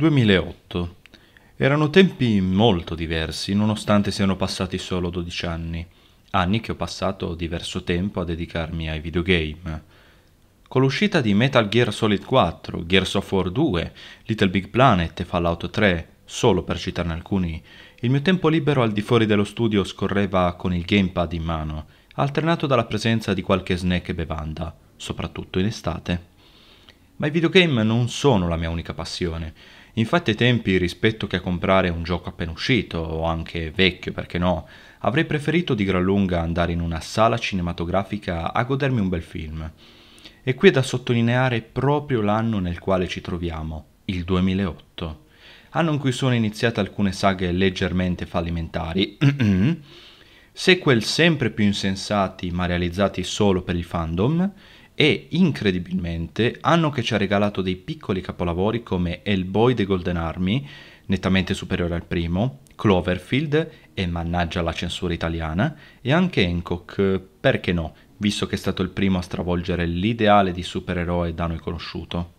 2008. Erano tempi molto diversi, nonostante siano passati solo 12 anni, anni che ho passato diverso tempo a dedicarmi ai videogame. Con l'uscita di Metal Gear Solid 4, Gears of War 2, Little Big Planet e Fallout 3, solo per citarne alcuni, il mio tempo libero al di fuori dello studio scorreva con il gamepad in mano, alternato dalla presenza di qualche snack e bevanda, soprattutto in estate. Ma i videogame non sono la mia unica passione. Infatti ai tempi rispetto che a comprare un gioco appena uscito o anche vecchio, perché no, avrei preferito di gran lunga andare in una sala cinematografica a godermi un bel film. E qui è da sottolineare proprio l'anno nel quale ci troviamo, il 2008, anno in cui sono iniziate alcune saghe leggermente fallimentari, sequel sempre più insensati ma realizzati solo per il fandom e incredibilmente anno che ci ha regalato dei piccoli capolavori come El Boy The Golden Army, nettamente superiore al primo, Cloverfield e mannaggia la censura italiana, e anche Hancock, perché no, visto che è stato il primo a stravolgere l'ideale di supereroe da noi conosciuto.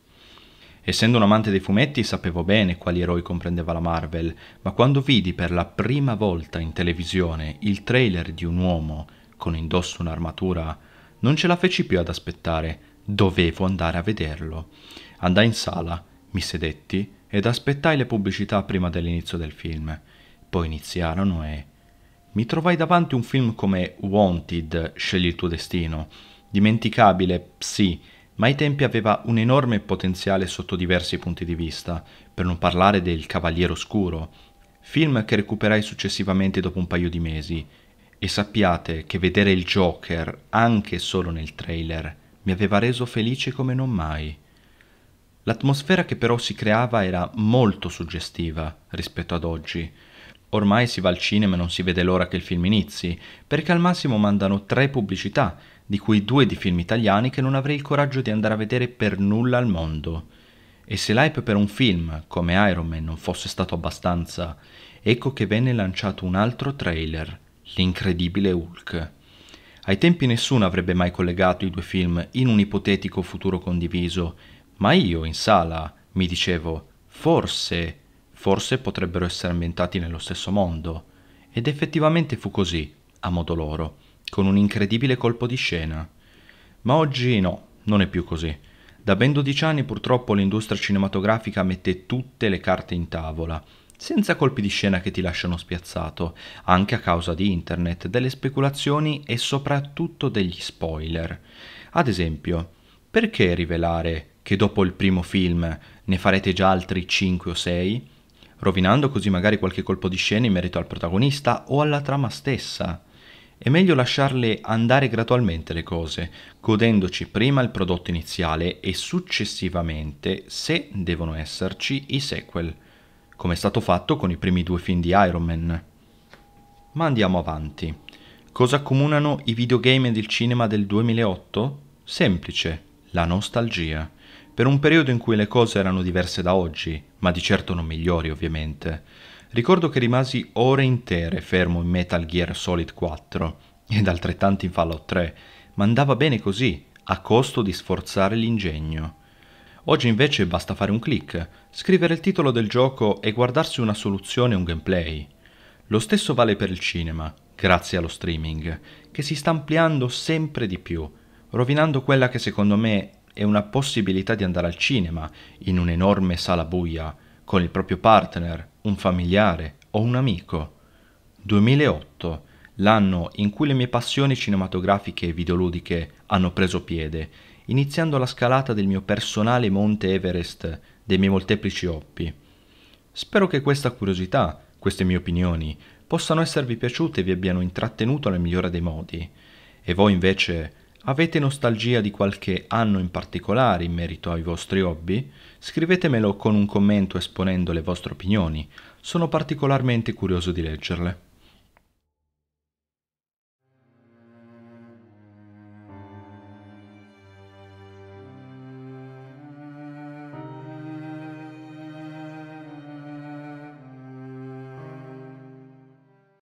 Essendo un amante dei fumetti sapevo bene quali eroi comprendeva la Marvel, ma quando vidi per la prima volta in televisione il trailer di un uomo con indosso un'armatura non ce la feci più ad aspettare, dovevo andare a vederlo. Andai in sala, mi sedetti ed aspettai le pubblicità prima dell'inizio del film. Poi iniziarono e... Mi trovai davanti un film come Wanted, scegli il tuo destino. Dimenticabile, sì, ma ai tempi aveva un enorme potenziale sotto diversi punti di vista, per non parlare del Cavaliere Oscuro, film che recuperai successivamente dopo un paio di mesi e sappiate che vedere il Joker, anche solo nel trailer, mi aveva reso felice come non mai. L'atmosfera che però si creava era molto suggestiva rispetto ad oggi. Ormai si va al cinema e non si vede l'ora che il film inizi, perché al massimo mandano tre pubblicità, di cui due di film italiani che non avrei il coraggio di andare a vedere per nulla al mondo. E se l'hype per un film come Iron Man non fosse stato abbastanza, ecco che venne lanciato un altro trailer, L'incredibile Hulk. Ai tempi nessuno avrebbe mai collegato i due film in un ipotetico futuro condiviso, ma io in sala mi dicevo, forse, forse potrebbero essere ambientati nello stesso mondo. Ed effettivamente fu così, a modo loro, con un incredibile colpo di scena. Ma oggi no, non è più così. Da ben 12 anni purtroppo l'industria cinematografica mette tutte le carte in tavola senza colpi di scena che ti lasciano spiazzato, anche a causa di internet, delle speculazioni e soprattutto degli spoiler. Ad esempio, perché rivelare che dopo il primo film ne farete già altri 5 o 6, rovinando così magari qualche colpo di scena in merito al protagonista o alla trama stessa? È meglio lasciarle andare gradualmente le cose, godendoci prima il prodotto iniziale e successivamente, se devono esserci, i sequel come è stato fatto con i primi due film di Iron Man. Ma andiamo avanti. Cosa accomunano i videogame ed il cinema del 2008? Semplice, la nostalgia. Per un periodo in cui le cose erano diverse da oggi, ma di certo non migliori ovviamente. Ricordo che rimasi ore intere fermo in Metal Gear Solid 4 ed altrettanti in Fallout 3, ma andava bene così, a costo di sforzare l'ingegno. Oggi invece basta fare un click, scrivere il titolo del gioco e guardarsi una soluzione e un gameplay. Lo stesso vale per il cinema, grazie allo streaming, che si sta ampliando sempre di più, rovinando quella che secondo me è una possibilità di andare al cinema, in un'enorme sala buia, con il proprio partner, un familiare o un amico. 2008, l'anno in cui le mie passioni cinematografiche e videoludiche hanno preso piede iniziando la scalata del mio personale monte Everest dei miei molteplici hobby. Spero che questa curiosità, queste mie opinioni, possano esservi piaciute e vi abbiano intrattenuto nel migliore dei modi. E voi invece avete nostalgia di qualche anno in particolare in merito ai vostri hobby? Scrivetemelo con un commento esponendo le vostre opinioni, sono particolarmente curioso di leggerle.